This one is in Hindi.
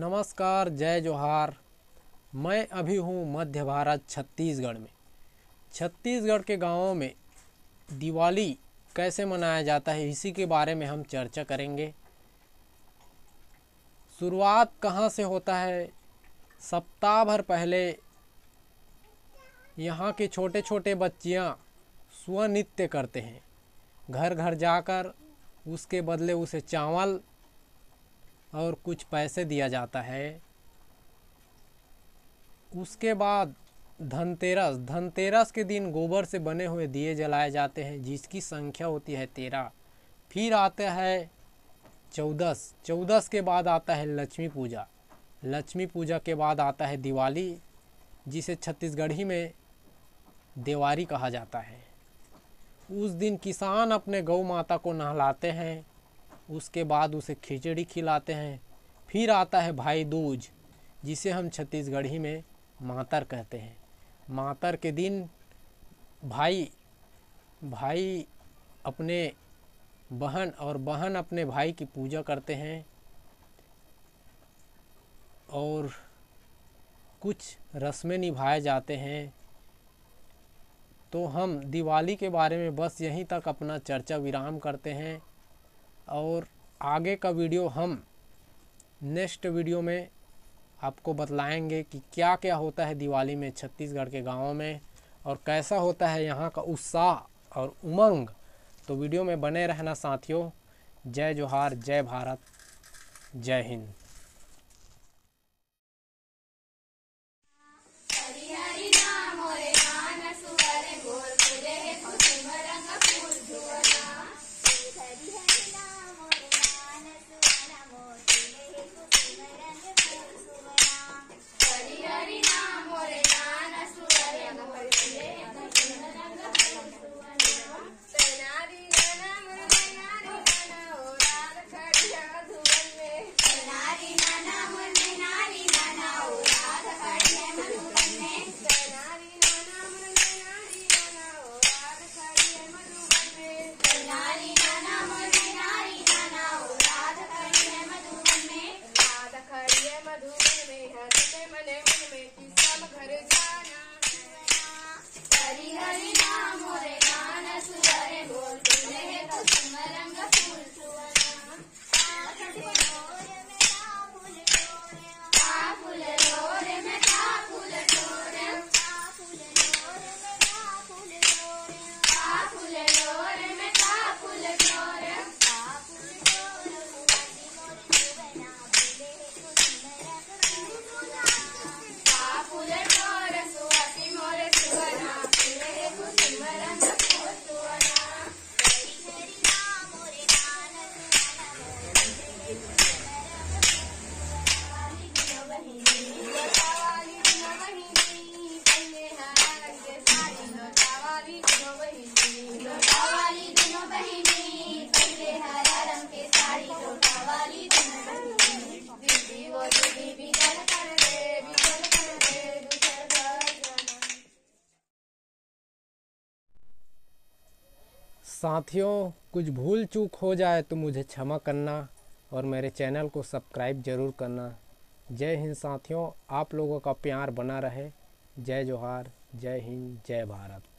नमस्कार जय जोहार मैं अभी हूँ मध्य भारत छत्तीसगढ़ में छत्तीसगढ़ के गांवों में दिवाली कैसे मनाया जाता है इसी के बारे में हम चर्चा करेंगे शुरुआत कहाँ से होता है सप्ताह भर पहले यहाँ के छोटे छोटे बच्चियाँ स्वनृत्य करते हैं घर घर जाकर उसके बदले उसे चावल और कुछ पैसे दिया जाता है उसके बाद धनतेरस धनतेरस के दिन गोबर से बने हुए दिए जलाए जाते हैं जिसकी संख्या होती है तेरह फिर आता है चौदस चौदस के बाद आता है लक्ष्मी पूजा लक्ष्मी पूजा के बाद आता है दिवाली जिसे छत्तीसगढ़ी में देवारी कहा जाता है उस दिन किसान अपने गौ माता को नहलाते हैं उसके बाद उसे खिचड़ी खिलाते हैं फिर आता है भाई दूज जिसे हम छत्तीसगढ़ी में मातर कहते हैं मातर के दिन भाई भाई अपने बहन और बहन अपने भाई की पूजा करते हैं और कुछ रस्में निभाए जाते हैं तो हम दिवाली के बारे में बस यहीं तक अपना चर्चा विराम करते हैं और आगे का वीडियो हम नेक्स्ट वीडियो में आपको बतलाएंगे कि क्या क्या होता है दिवाली में छत्तीसगढ़ के गाँव में और कैसा होता है यहाँ का उत्साह और उमंग तो वीडियो में बने रहना साथियों जय जोहार जय भारत जय हिंद साथियों कुछ भूल चूक हो जाए तो मुझे क्षमा करना और मेरे चैनल को सब्सक्राइब ज़रूर करना जय हिंद साथियों आप लोगों का प्यार बना रहे जय जोहार जय हिंद जय भारत